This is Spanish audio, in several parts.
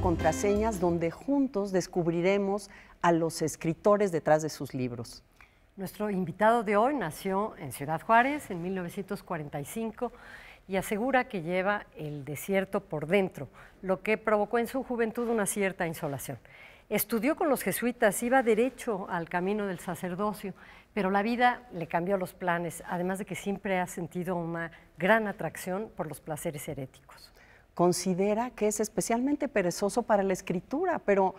Contraseñas, donde juntos descubriremos a los escritores detrás de sus libros. Nuestro invitado de hoy nació en Ciudad Juárez en 1945 y asegura que lleva el desierto por dentro, lo que provocó en su juventud una cierta insolación. Estudió con los jesuitas, iba derecho al camino del sacerdocio, pero la vida le cambió los planes, además de que siempre ha sentido una gran atracción por los placeres heréticos considera que es especialmente perezoso para la escritura, pero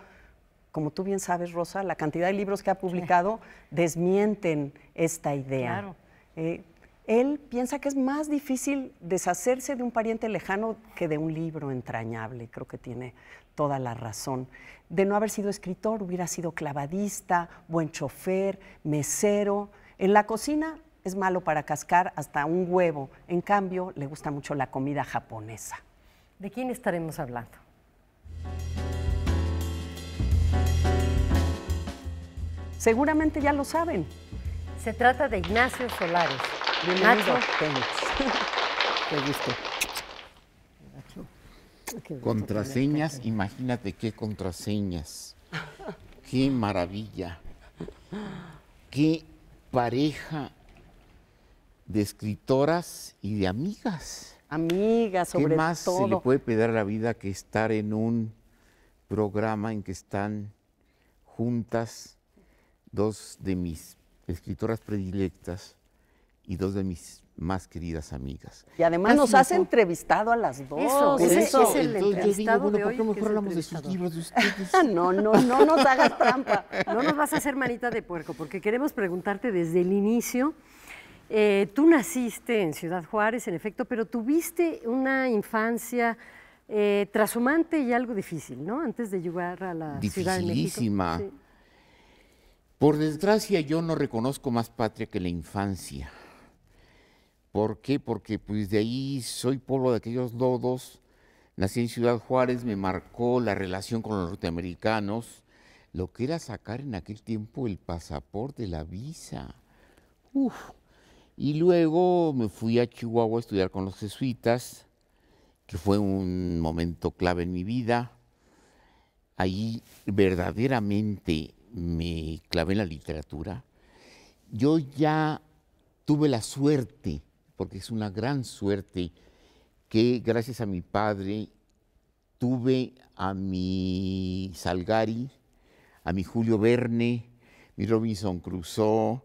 como tú bien sabes, Rosa, la cantidad de libros que ha publicado desmienten esta idea. Eh, él piensa que es más difícil deshacerse de un pariente lejano que de un libro entrañable. Creo que tiene toda la razón. De no haber sido escritor, hubiera sido clavadista, buen chofer, mesero. En la cocina es malo para cascar hasta un huevo. En cambio, le gusta mucho la comida japonesa. ¿De quién estaremos hablando? Seguramente ya lo saben. Se trata de Ignacio Solares. Bienvenido. Qué gusto contraseñas, imagínate qué contraseñas. qué maravilla. Qué pareja de escritoras y de amigas amigas, sobre ¿Qué más se le puede pedir a la vida que estar en un programa en que están juntas dos de mis escritoras predilectas y dos de mis más queridas amigas. Y además nos has entrevistado a las dos. Eso, Es el entrevistado mejor hablamos de sus libros de ah, no, no, no nos hagas trampa. No nos vas a hacer manita de puerco, porque queremos preguntarte desde el inicio eh, tú naciste en Ciudad Juárez, en efecto, pero tuviste una infancia eh, trasumante y algo difícil, ¿no? Antes de llegar a la Ciudad de Por desgracia, yo no reconozco más patria que la infancia. ¿Por qué? Porque pues de ahí soy pueblo de aquellos lodos. Nací en Ciudad Juárez, me marcó la relación con los norteamericanos, lo que era sacar en aquel tiempo el pasaporte, la visa. Uf, y luego me fui a Chihuahua a estudiar con los jesuitas, que fue un momento clave en mi vida. Ahí verdaderamente me clavé en la literatura. Yo ya tuve la suerte, porque es una gran suerte, que gracias a mi padre tuve a mi Salgari, a mi Julio Verne, mi Robinson Crusoe,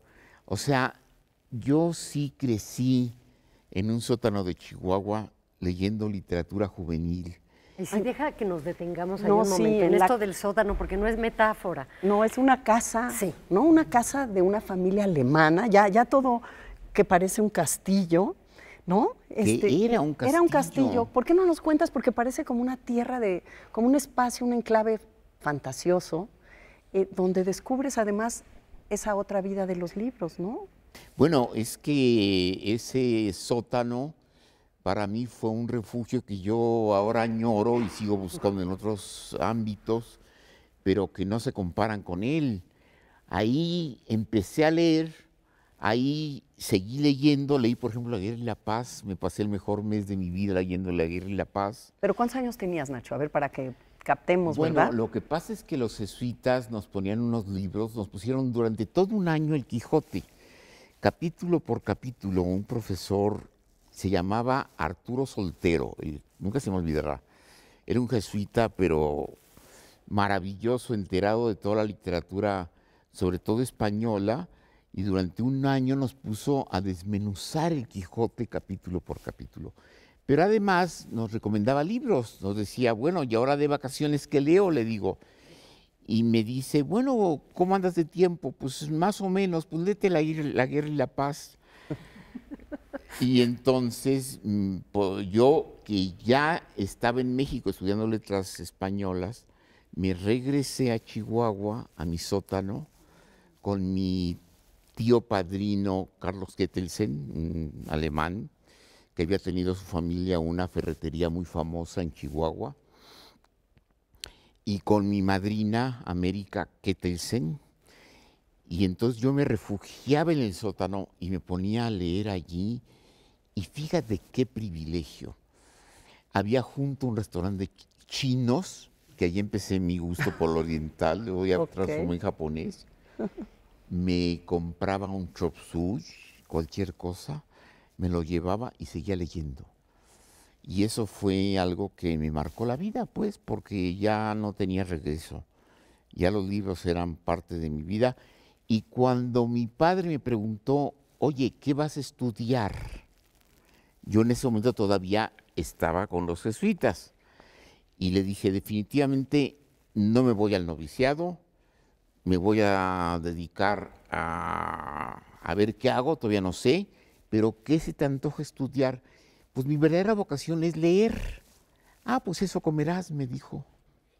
o sea, yo sí crecí en un sótano de Chihuahua leyendo literatura juvenil. Y deja que nos detengamos ahí un momento en esto del sótano, porque no es metáfora. No, es una casa, ¿no? Una casa de una familia alemana, ya, ya todo que parece un castillo, ¿no? Este, era un castillo. Era un castillo. ¿Por qué no nos cuentas? Porque parece como una tierra de, como un espacio, un enclave fantasioso, eh, donde descubres además esa otra vida de los libros, ¿no? Bueno, es que ese sótano para mí fue un refugio que yo ahora añoro y sigo buscando en otros ámbitos, pero que no se comparan con él. Ahí empecé a leer, ahí seguí leyendo, leí por ejemplo La Guerra y la Paz, me pasé el mejor mes de mi vida leyendo La Guerra y la Paz. ¿Pero cuántos años tenías, Nacho? A ver, para que captemos, bueno, Lo que pasa es que los jesuitas nos ponían unos libros, nos pusieron durante todo un año el Quijote capítulo por capítulo, un profesor se llamaba Arturo Soltero, nunca se me olvidará. Era un jesuita, pero maravilloso, enterado de toda la literatura, sobre todo española, y durante un año nos puso a desmenuzar el Quijote capítulo por capítulo. Pero además nos recomendaba libros, nos decía, bueno, y ahora de vacaciones, ¿qué leo? Le digo, y me dice, bueno, ¿cómo andas de tiempo? Pues más o menos, pues léete la, guerra y la paz. y entonces mm, pues, yo, que ya estaba en México estudiando letras españolas, me regresé a Chihuahua, a mi sótano, con mi tío padrino Carlos Ketelsen, alemán, que había tenido su familia una ferretería muy famosa en Chihuahua y con mi madrina América Ketelsen. Y entonces yo me refugiaba en el sótano y me ponía a leer allí. Y fíjate qué privilegio. Había junto un restaurante de chinos, que allí empecé mi gusto por lo oriental, luego ya transformé en japonés. Me compraba un chop suey, cualquier cosa, me lo llevaba y seguía leyendo. Y eso fue algo que me marcó la vida, pues, porque ya no tenía regreso. Ya los libros eran parte de mi vida. Y cuando mi padre me preguntó, oye, ¿qué vas a estudiar? Yo en ese momento todavía estaba con los jesuitas. Y le dije, definitivamente no me voy al noviciado, me voy a dedicar a, ver qué hago, todavía no sé, pero ¿qué se te antoja estudiar? pues mi verdadera vocación es leer. Ah, pues eso comerás, me dijo.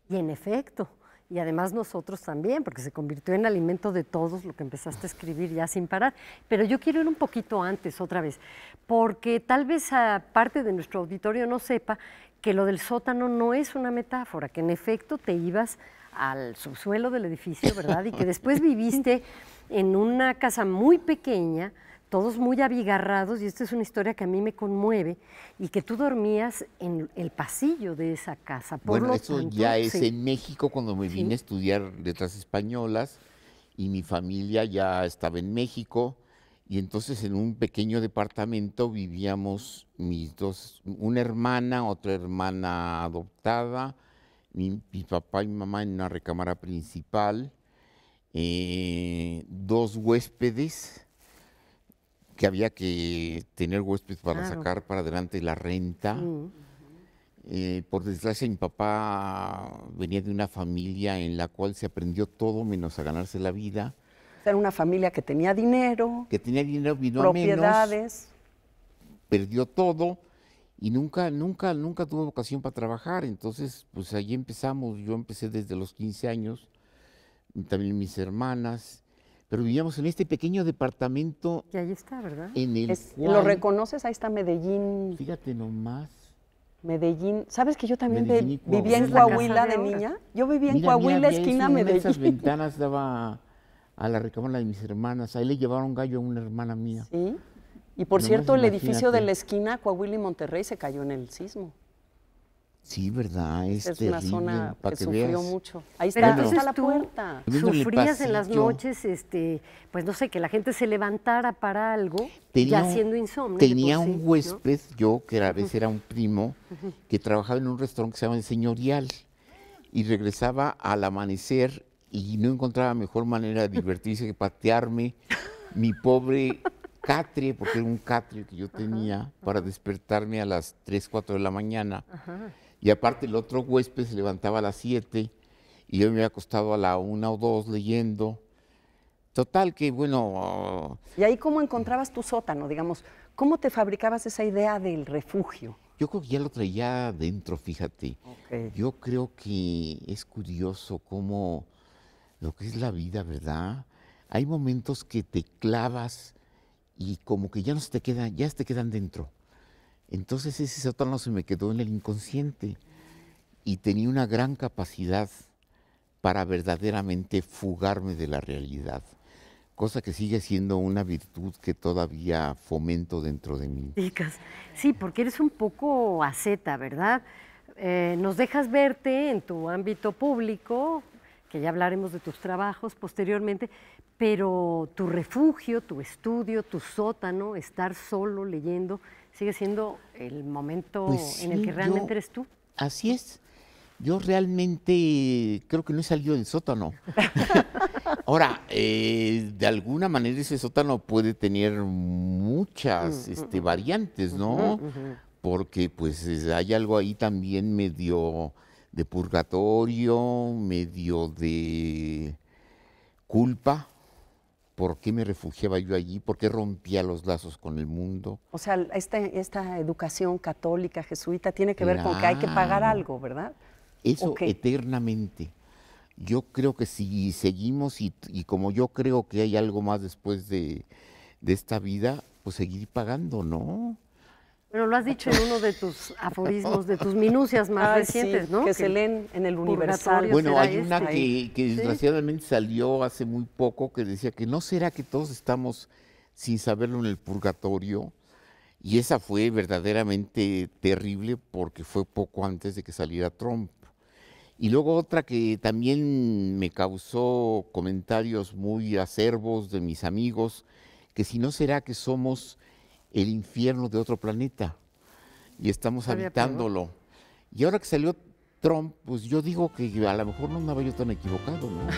Y en efecto, y además nosotros también, porque se convirtió en alimento de todos lo que empezaste a escribir ya sin parar. Pero yo quiero ir un poquito antes otra vez, porque tal vez a parte de nuestro auditorio no sepa que lo del sótano no es una metáfora, que en efecto te ibas al subsuelo del edificio, ¿verdad? Y que después viviste en una casa muy pequeña, todos muy abigarrados, y esta es una historia que a mí me conmueve, y que tú dormías en el pasillo de esa casa. Por bueno, eso ya es en México cuando me vine a estudiar letras españolas, y mi familia ya estaba en México, y entonces en un pequeño departamento vivíamos mis dos, una hermana, otra hermana adoptada, mi, papá y mi mamá en una recámara principal, eh, dos huéspedes, que había que tener huéspedes para sacar para adelante la renta. Eh, por desgracia, mi papá venía de una familia en la cual se aprendió todo menos a ganarse la vida. Era una familia que tenía dinero. Que tenía dinero, vino propiedades. perdió todo y nunca, nunca, nunca tuvo vocación para trabajar. Entonces, pues ahí empezamos. Yo empecé desde los 15 años, también mis hermanas pero vivíamos en este pequeño departamento. Y ahí está, ¿verdad? En el ¿Lo reconoces? Ahí está Medellín. Fíjate nomás. Medellín. ¿Sabes que yo también vivía en Coahuila de niña? Yo vivía en Coahuila, esquina Medellín. Esas ventanas daba a la recámara de mis hermanas. Ahí le llevaron gallo a una hermana mía. Sí. Y por cierto, el edificio de la esquina, Coahuila y Monterrey, se cayó en el sismo. Sí, ¿verdad? Es, es una zona que, sufrió mucho. Pero entonces está la puerta. Sufrías en las noches, este, pues no sé, que la gente se levantara para algo, tenía ya haciendo insomnio. Tenía un huésped, yo, que a veces era un primo, que trabajaba en un restaurante que se llama El Señorial y regresaba al amanecer y no encontraba mejor manera de divertirse que patearme mi pobre catre, porque era un catre que yo tenía, para despertarme a las 3, 4 de la mañana. Y aparte el otro huésped se levantaba a las 7 y yo me había acostado a la 1 o 2 leyendo. Total que, bueno... ¿Y ahí cómo encontrabas tu sótano, digamos? ¿Cómo te fabricabas esa idea del refugio? Yo creo que ya lo traía dentro, fíjate. Yo creo que es curioso cómo lo que es la vida, ¿verdad? Hay momentos que te clavas y como que ya no se te quedan, ya se te quedan dentro. Entonces ese sótano se me quedó en el inconsciente y tenía una gran capacidad para verdaderamente fugarme de la realidad, cosa que sigue siendo una virtud que todavía fomento dentro de mí. Sí, porque eres un poco aceta, ¿verdad? Eh, nos dejas verte en tu ámbito público, que ya hablaremos de tus trabajos posteriormente, pero tu refugio, tu estudio, tu sótano, estar solo leyendo, sigue siendo el momento pues en el que realmente eres tú. Así es. Yo realmente creo que no he salido del sótano. Ahora, eh, de alguna manera ese sótano puede tener muchas mm, este, mm, variantes, ¿no? Mm, Porque pues hay algo ahí también medio de purgatorio, medio de culpa, por qué me refugiaba yo allí, por qué rompía los lazos con el mundo. O sea, esta, esta educación católica, jesuita, tiene que ver con que hay que pagar algo, ¿verdad? Eso eternamente. Yo creo que si seguimos y, como yo creo que hay algo más después de, de esta vida, pues seguir pagando, ¿no? Pero lo has dicho en uno de tus aforismos, de tus minucias más recientes, ¿no? Que, se leen en el universal. Bueno, hay este. una que, desgraciadamente salió hace muy poco que decía que no será que todos estamos sin saberlo en el purgatorio. Y esa fue verdaderamente terrible porque fue poco antes de que saliera Trump. Y luego otra que también me causó comentarios muy acervos de mis amigos, que si no será que somos el infierno de otro planeta y estamos habitándolo. Y ahora que salió Trump, pues yo digo que a lo mejor no andaba yo tan equivocado, ¿no?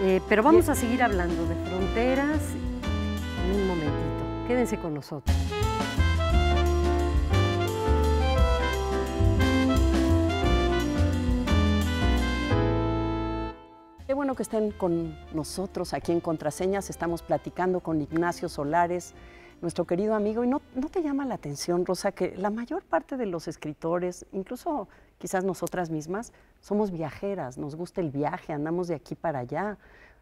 Eh, pero vamos a seguir hablando de fronteras en un momentito. Quédense con nosotros. Qué bueno que estén con nosotros aquí en Contraseñas. Estamos platicando con Ignacio Solares, nuestro querido amigo. ¿Y no, no te llama la atención, Rosa, que la mayor parte de los escritores, incluso quizás nosotras mismas, somos viajeras, nos gusta el viaje, andamos de aquí para allá.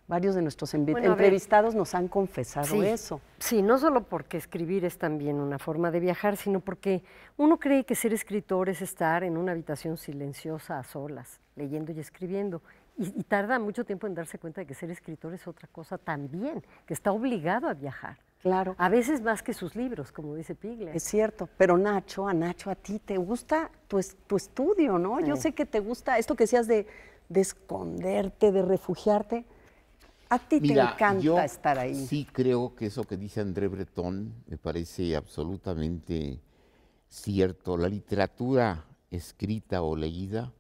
Varios de nuestros entrevistados nos han confesado eso. Sí, no solo porque escribir es también una forma de viajar, sino porque uno cree que ser escritor es estar en una habitación silenciosa a solas, leyendo y escribiendo. y tarda mucho tiempo en darse cuenta de que ser escritor es otra cosa también, que está obligado a viajar. Claro. A veces más que sus libros, como dice Piglet. Es cierto, pero Nacho, a Nacho, a ti te gusta tu, estudio, ¿no? Yo sé que te gusta esto que seas de, esconderte, de refugiarte. A ti te encanta estar ahí. Sí, creo que eso que dice André Breton me parece absolutamente cierto. La literatura escrita o leída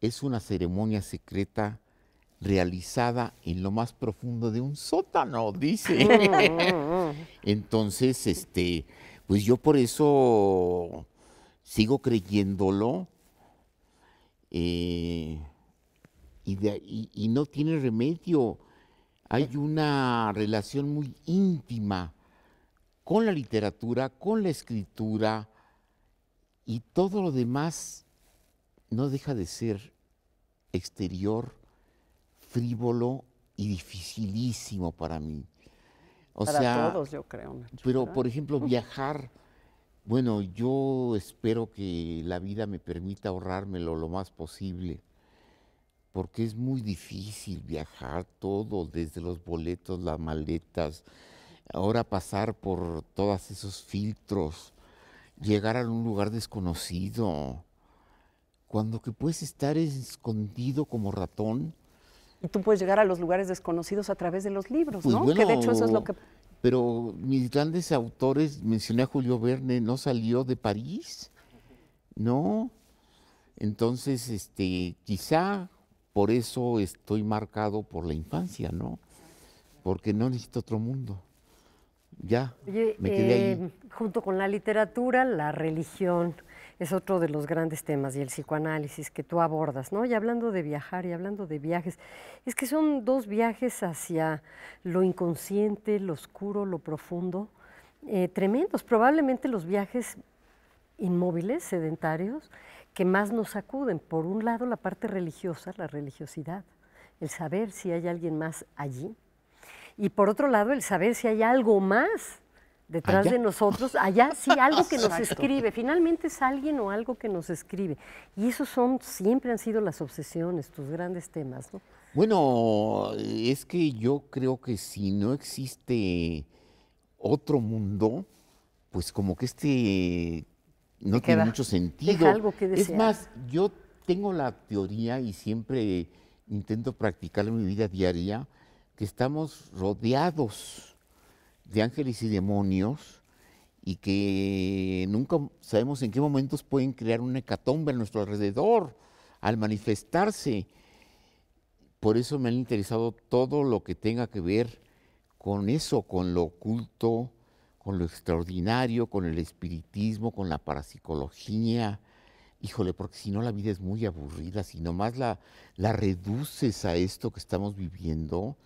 es una ceremonia secreta realizada en lo más profundo de un sótano, dice. Mm, mm, mm. Entonces, este, pues yo por eso sigo creyéndolo eh, y, no tiene remedio. Hay eh. una relación muy íntima con la literatura, con la escritura y todo lo demás no deja de ser exterior frívolo y dificilísimo para mí. O para sea, todos, yo creo. pero, por ejemplo, viajar, bueno, yo espero que la vida me permita ahorrármelo lo más posible, porque es muy difícil viajar todo, desde los boletos, las maletas, ahora pasar por todos esos filtros, llegar a un lugar desconocido, cuando que puedes estar escondido como ratón y tú puedes llegar a los lugares desconocidos a través de los libros, pues ¿no? que de hecho es lo que... Pero mis grandes autores, mencioné a Julio Verne, no salió de París, ¿no? Entonces, este, quizá por eso estoy marcado por la infancia, ¿no? Porque no necesito otro mundo. Ya. me quedé ahí. Eh, junto con la literatura, la religión, es otro de los grandes temas y el psicoanálisis que tú abordas, ¿no? Y hablando de viajar y hablando de viajes, es que son dos viajes hacia lo inconsciente, lo oscuro, lo profundo, eh, tremendos. Probablemente los viajes inmóviles, sedentarios, que más nos sacuden. Por un lado, la parte religiosa, la religiosidad, el saber si hay alguien más allí. Y por otro lado, el saber si hay algo más detrás de nosotros, allá sí, algo que nos escribe, finalmente es alguien o algo que nos escribe. Y esos son, siempre han sido las obsesiones, tus grandes temas, ¿no? Bueno, es que yo creo que si no existe otro mundo, pues como que este no tiene mucho sentido. algo que Es más, yo tengo la teoría y siempre intento practicarla en mi vida diaria, que estamos rodeados de ángeles y demonios y que nunca sabemos en qué momentos pueden crear una hecatombe a nuestro alrededor al manifestarse. Por eso me han interesado todo lo que tenga que ver con eso, con lo oculto, con lo extraordinario, con el espiritismo, con la parapsicología. Híjole, porque si no la vida es muy aburrida, si nomás la, la reduces a esto que estamos viviendo,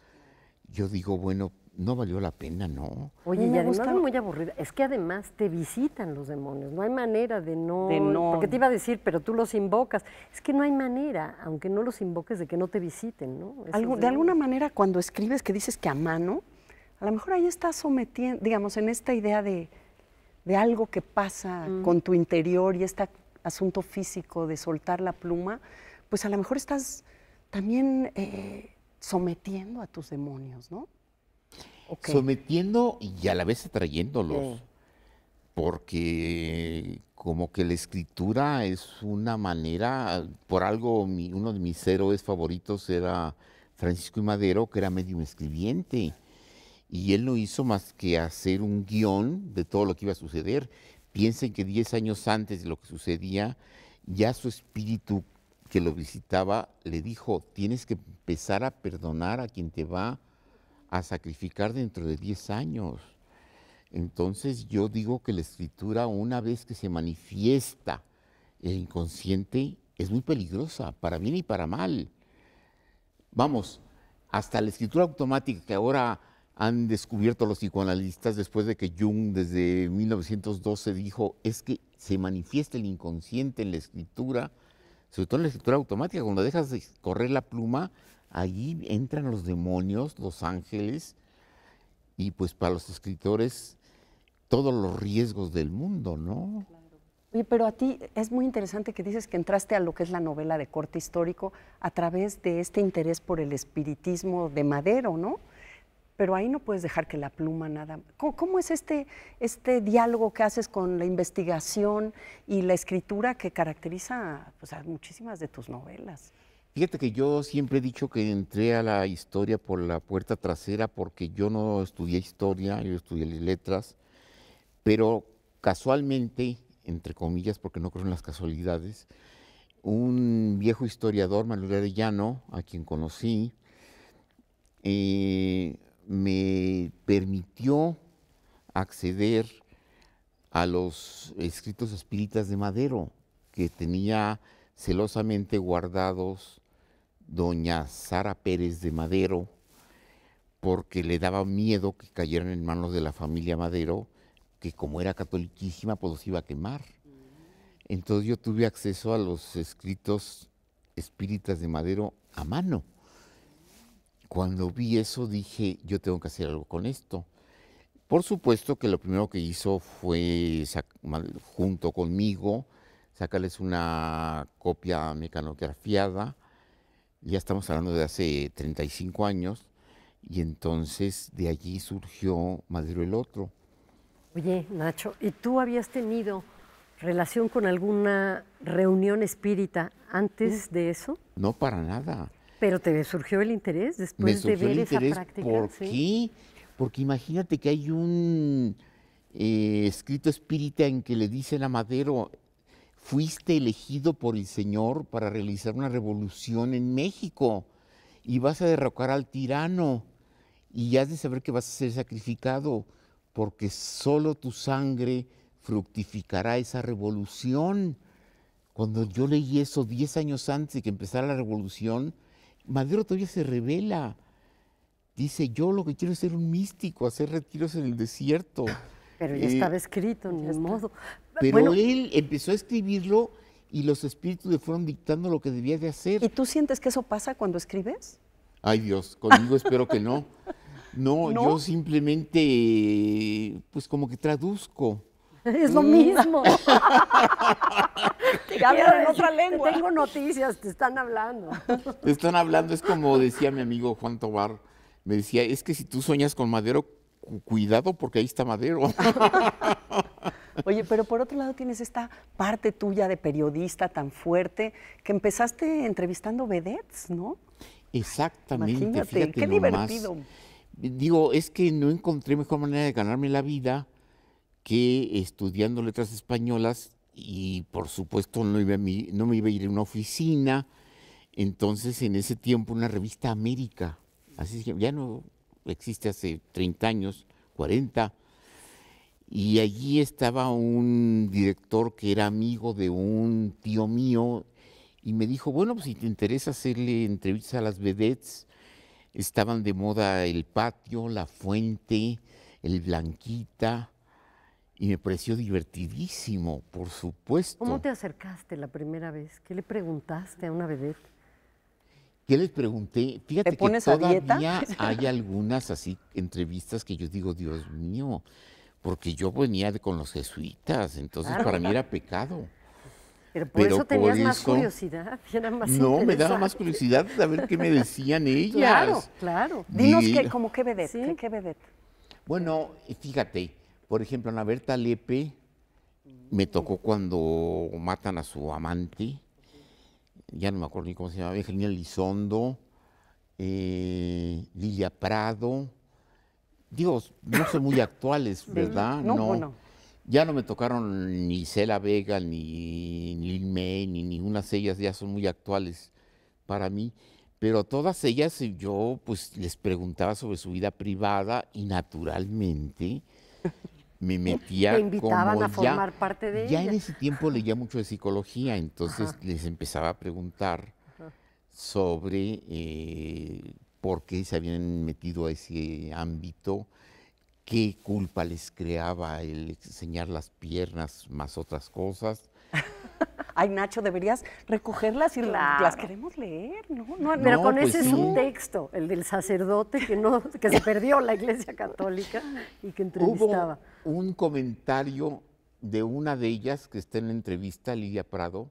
yo digo, bueno, no valió la pena, no. Oye, y además es muy aburrida. Es que además te visitan los demonios. No hay manera de no, Porque te iba a decir, pero tú los invocas. Es que no hay manera, aunque no los invoques, de que no te visiten, ¿no? de alguna manera, cuando escribes que dices que a mano, a lo mejor ahí estás sometiendo, digamos, en esta idea de, algo que pasa con tu interior y este asunto físico de soltar la pluma, pues a lo mejor estás también eh, sometiendo a tus demonios, ¿no? Sometiendo y a la vez atrayéndolos. Porque como que la escritura es una manera, por algo uno de mis héroes favoritos era Francisco y Madero, que era medio escribiente. Y él no hizo más que hacer un guión de todo lo que iba a suceder. Piensen que 10 años antes de lo que sucedía, ya su espíritu que lo visitaba le dijo, tienes que empezar a perdonar a quien te va a a sacrificar dentro de 10 años. Entonces yo digo que la escritura, una vez que se manifiesta el inconsciente, es muy peligrosa, para bien y para mal. Vamos, hasta la escritura automática que ahora han descubierto los psicoanalistas después de que Jung desde 1912 dijo es que se manifiesta el inconsciente en la escritura, sobre todo en la escritura automática, cuando dejas de correr la pluma, Allí entran los demonios, los ángeles, y pues para los escritores todos los riesgos del mundo, ¿no? pero a ti es muy interesante que dices que entraste a lo que es la novela de corte histórico a través de este interés por el espiritismo de Madero, ¿no? Pero ahí no puedes dejar que la pluma nada. ¿Cómo, es este, este diálogo que haces con la investigación y la escritura que caracteriza pues, a muchísimas de tus novelas? Fíjate que yo siempre he dicho que entré a la historia por la puerta trasera porque yo no estudié historia, yo estudié letras, pero casualmente, entre comillas, porque no creo en las casualidades, un viejo historiador, Manuel llano a quien conocí, eh, me permitió acceder a los escritos espíritas de Madero, que tenía celosamente guardados doña Sara Pérez de Madero, porque le daba miedo que cayeran en manos de la familia Madero, que como era catoliquísima, pues los iba a quemar. Entonces yo tuve acceso a los escritos espíritas de Madero a mano. Cuando vi eso dije, yo tengo que hacer algo con esto. Por supuesto que lo primero que hizo fue, junto conmigo, sacarles una copia mecanografiada ya estamos hablando de hace 35 años, y entonces de allí surgió Madero el Otro. Oye, Nacho, ¿y tú habías tenido relación con alguna reunión espírita antes mm. de eso? No, para nada. Pero te surgió el interés después de ver esa práctica. ¿Por ¿sí? Porque imagínate que hay un eh, escrito espírita en que le dicen a Madero, fuiste elegido por el Señor para realizar una revolución en México y vas a derrocar al tirano y has de saber que vas a ser sacrificado porque solo tu sangre fructificará esa revolución. Cuando yo leí eso 10 años antes de que empezara la revolución, Madero todavía se revela. Dice, yo lo que quiero es ser un místico, hacer retiros en el desierto. Pero ya estaba eh, escrito, ni modo. Pero él empezó a escribirlo y los espíritus le fueron dictando lo que debía de hacer. ¿Y tú sientes que eso pasa cuando escribes? Ay Dios, conmigo espero que no. no. yo simplemente, pues como que traduzco. Es lo mismo. te en otra lengua. tengo noticias, te están hablando. te están hablando, es como decía mi amigo Juan Tobar, me decía, es que si tú sueñas con Madero, cuidado porque ahí está Madero. Oye, pero por otro lado tienes esta parte tuya de periodista tan fuerte que empezaste entrevistando vedettes, ¿no? Exactamente. Imagínate, qué divertido. Digo, es que no encontré mejor manera de ganarme la vida que estudiando letras españolas y por supuesto no, iba a mi, no me iba a ir a una oficina. Entonces, en ese tiempo, una revista América, así que ya no existe hace 30 años, 40, y allí estaba un director que era amigo de un tío mío y me dijo, bueno, pues si te interesa hacerle entrevistas a las vedettes, estaban de moda el patio, la fuente, el blanquita, y me pareció divertidísimo, por supuesto. ¿Cómo te acercaste la primera vez? ¿Qué le preguntaste a una vedette? ¿Qué les pregunté? Fíjate que todavía hay algunas así entrevistas que yo digo, Dios mío, porque yo venía con los jesuitas, entonces para mí era pecado. Pero por eso tenías más curiosidad, No, me daba más curiosidad saber qué me decían ellas. Claro, claro. Dinos como qué vedette, qué vedette. Bueno, fíjate, por ejemplo, Ana Berta Lepe me tocó cuando matan a su amante, ya no me acuerdo ni cómo se llamaba, Eugenia Lizondo, eh, Lilia Prado, digo, no son muy actuales, ¿verdad? No, Bueno. Ya no me tocaron ni Cela Vega, ni Lil May, ni ninguna de ellas, ya son muy actuales para mí. Pero todas ellas yo pues les preguntaba sobre su vida privada y naturalmente me metía. Te invitaban a formar parte de ya Ya en ese tiempo leía mucho de psicología, entonces les empezaba a preguntar sobre eh, por qué se habían metido a ese ámbito, qué culpa les creaba el enseñar las piernas más otras cosas. Ay, Nacho, deberías recogerlas y las queremos leer, ¿no? pero con pues ese es un texto, el del sacerdote que no, que se perdió la iglesia católica y que entrevistaba. Hubo un comentario de una de ellas que está en la entrevista, Lidia Prado,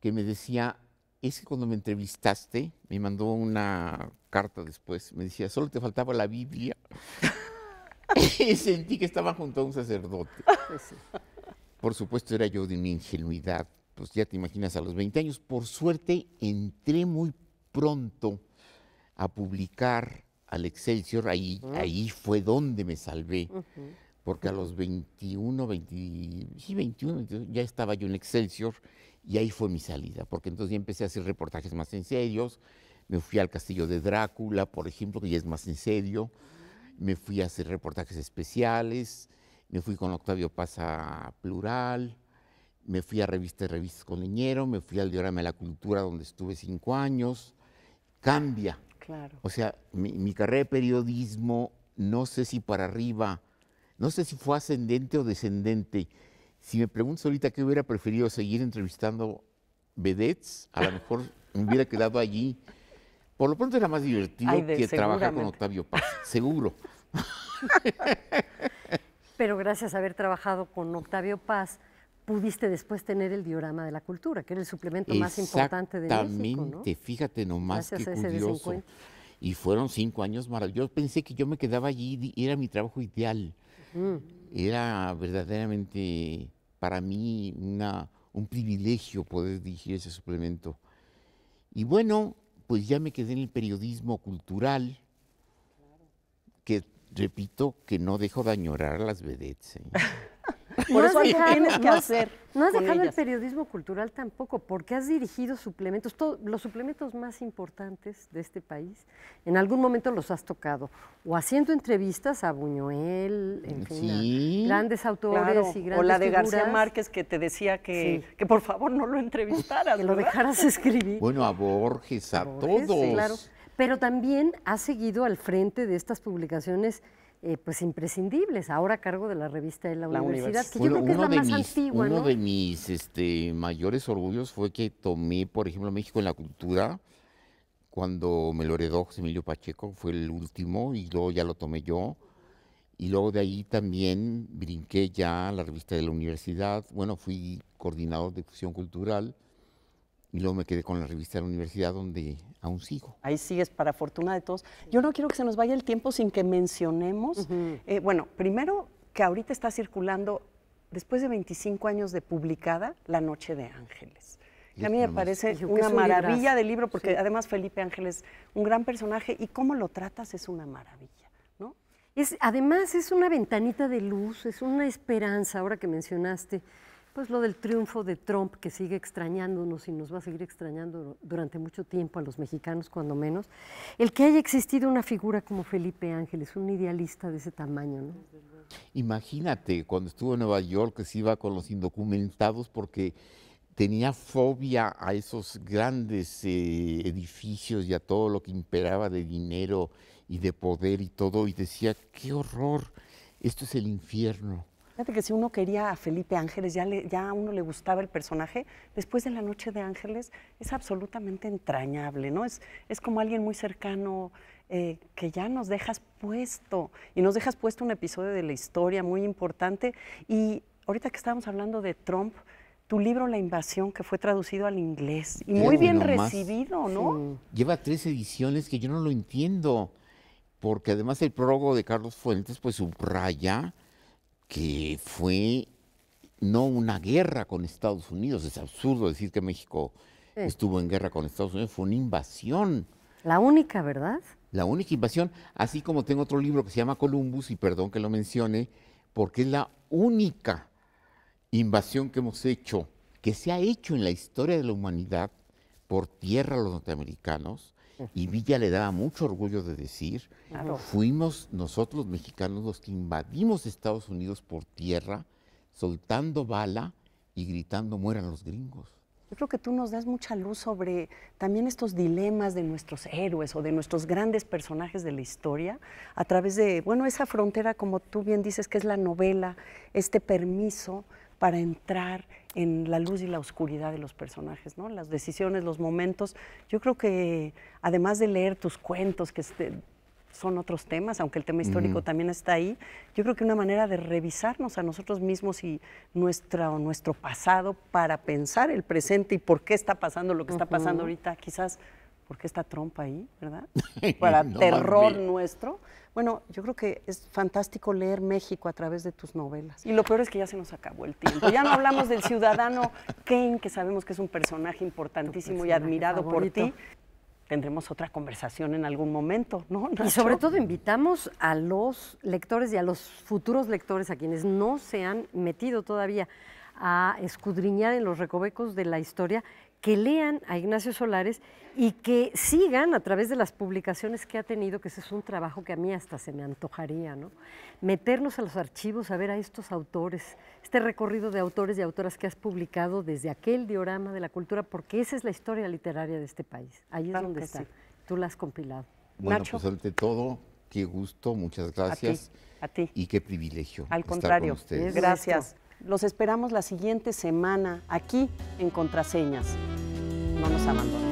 que me decía, es que cuando me entrevistaste, me mandó una carta después, me decía, solo te faltaba la Biblia. y sentí que estaba junto a un sacerdote. Pues por supuesto, era yo de una ingenuidad. Pues ya te imaginas, a los 20 años, por suerte, entré muy pronto a publicar al Excelsior. Ahí, ahí fue donde me salvé. Porque a los 21, 20, sí, 21, ya estaba yo en Excelsior y ahí fue mi salida. Porque entonces ya empecé a hacer reportajes más en serios me fui al castillo de Drácula, por ejemplo, que ya es más en serio, me fui a hacer reportajes especiales, me fui con Octavio Paz a Plural, me fui a revistas revistas con dinero. me fui al Diorama de la Cultura, donde estuve cinco años. Cambia. Claro. O sea, mi, carrera de periodismo, no sé si para arriba, no sé si fue ascendente o descendente. Si me preguntas ahorita qué hubiera preferido seguir entrevistando vedettes, a lo mejor me hubiera quedado allí por lo pronto era más divertido que trabajar con Octavio Paz, seguro. Pero gracias a haber trabajado con Octavio Paz, pudiste después tener el diorama de la cultura, que era el suplemento más importante de México. Exactamente, fíjate nomás Gracias qué curioso. Y fueron cinco años maravillosos. Yo Pensé que yo me quedaba allí y era mi trabajo ideal. Mm. Era verdaderamente para mí una, un privilegio poder dirigir ese suplemento. Y bueno, pues ya me quedé en el periodismo cultural, que repito que no dejo de añorar a las vedettes. ¿eh? no eso que hacer. No has dejado el periodismo cultural tampoco, porque has dirigido suplementos, los suplementos más importantes de este país, en algún momento los has tocado, o haciendo entrevistas a Buñuel, en fin, grandes autores y grandes. O la de García Márquez que te decía que, por favor no lo entrevistaras. que lo dejaras escribir. Bueno, a Borges, a, todos. Pero también has seguido al frente de estas publicaciones eh, pues imprescindibles, ahora a cargo de la revista de la, universidad, que yo creo que es la más antigua. Uno de mis este, mayores orgullos fue que tomé, por ejemplo, México en la cultura, cuando me lo heredó José Emilio Pacheco, fue el último, y luego ya lo tomé yo. Y luego de ahí también brinqué ya a la revista de la universidad. Bueno, fui coordinador de fusión cultural y luego me quedé con la revista de la universidad donde aún sigo. Ahí es para fortuna de todos. Yo no quiero que se nos vaya el tiempo sin que mencionemos, eh, bueno, primero que ahorita está circulando, después de 25 años de publicada, La Noche de Ángeles. Que a mí me parece una maravilla de libro, porque además Felipe Ángeles, un gran personaje, y cómo lo tratas es una maravilla. ¿no? Es, además es una ventanita de luz, es una esperanza, ahora que mencionaste pues lo del triunfo de Trump, que sigue extrañándonos y nos va a seguir extrañando durante mucho tiempo a los mexicanos, cuando menos. El que haya existido una figura como Felipe Ángeles, un idealista de ese tamaño, ¿no? Imagínate, cuando estuvo en Nueva York, que se iba con los indocumentados porque tenía fobia a esos grandes eh, edificios y a todo lo que imperaba de dinero y de poder y todo, y decía, qué horror, esto es el infierno. Fíjate que si uno quería a Felipe Ángeles, ya, ya a uno le gustaba el personaje, después de la noche de Ángeles es absolutamente entrañable, ¿no? Es, es como alguien muy cercano eh, que ya nos dejas puesto y nos dejas puesto un episodio de la historia muy importante. Y ahorita que estábamos hablando de Trump, tu libro La invasión, que fue traducido al inglés y muy bien recibido, ¿no? Lleva tres ediciones que yo no lo entiendo, porque además el prólogo de Carlos Fuentes pues subraya que fue no una guerra con Estados Unidos, es absurdo decir que México estuvo en guerra con Estados Unidos, fue una invasión. La única, ¿verdad? La única invasión, así como tengo otro libro que se llama Columbus, y perdón que lo mencione, porque es la única invasión que hemos hecho, que se ha hecho en la historia de la humanidad por tierra a los norteamericanos, y Villa le daba mucho orgullo de decir, fuimos nosotros los mexicanos los que invadimos Estados Unidos por tierra, soltando bala y gritando mueran los gringos. Yo creo que tú nos das mucha luz sobre también estos dilemas de nuestros héroes o de nuestros grandes personajes de la historia a través de, bueno, esa frontera, como tú bien dices, que es la novela, este permiso para entrar en la luz y la oscuridad de los personajes, ¿no? Las decisiones, los momentos. Yo creo que además de leer tus cuentos, que este, son otros temas, aunque el tema histórico también está ahí, yo creo que una manera de revisarnos a nosotros mismos y nuestra, o nuestro pasado para pensar el presente y por qué está pasando lo que está pasando ahorita, quizás porque esta trompa ahí, ¿verdad? Para terror nuestro. Bueno, yo creo que es fantástico leer México a través de tus novelas. Y lo peor es que ya se nos acabó el tiempo. Ya no hablamos del ciudadano Kane, que sabemos que es un personaje importantísimo y admirado por ti. Tendremos otra conversación en algún momento, ¿no? Y sobre todo invitamos a los lectores y a los futuros lectores, a quienes no se han metido todavía a escudriñar en los recovecos de la historia, que lean a Ignacio Solares y que sigan a través de las publicaciones que ha tenido, que ese es un trabajo que a mí hasta se me antojaría, ¿no? Meternos a los archivos a ver a estos autores, este recorrido de autores y autoras que has publicado desde aquel diorama de la cultura, porque esa es la historia literaria de este país. Ahí es donde está. Tú la has compilado. Bueno, pues ante todo, qué gusto, muchas gracias. A ti. Y qué privilegio. Al contrario, ustedes. gracias. Los esperamos la siguiente semana aquí en Contraseñas. No nos abandonen.